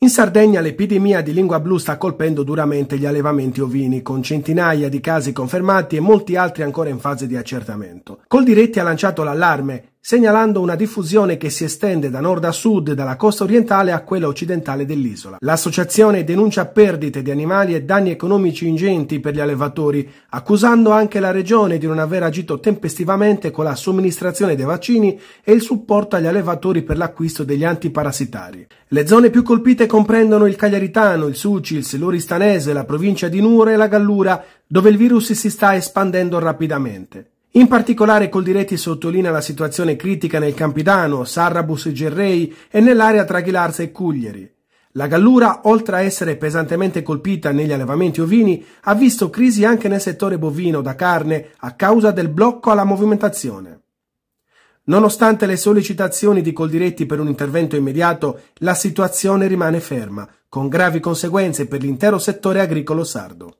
In Sardegna l'epidemia di lingua blu sta colpendo duramente gli allevamenti ovini, con centinaia di casi confermati e molti altri ancora in fase di accertamento. Coldiretti ha lanciato l'allarme segnalando una diffusione che si estende da nord a sud, dalla costa orientale a quella occidentale dell'isola. L'associazione denuncia perdite di animali e danni economici ingenti per gli allevatori, accusando anche la regione di non aver agito tempestivamente con la somministrazione dei vaccini e il supporto agli allevatori per l'acquisto degli antiparassitari. Le zone più colpite comprendono il Cagliaritano, il Sucils, l'Oristanese, la provincia di Nure e la Gallura, dove il virus si sta espandendo rapidamente. In particolare Coldiretti sottolinea la situazione critica nel Campidano, Sarrabus e Gerrei e nell'area tra Ghilarza e Cuglieri. La Gallura, oltre a essere pesantemente colpita negli allevamenti ovini, ha visto crisi anche nel settore bovino da carne a causa del blocco alla movimentazione. Nonostante le sollecitazioni di Coldiretti per un intervento immediato, la situazione rimane ferma, con gravi conseguenze per l'intero settore agricolo sardo.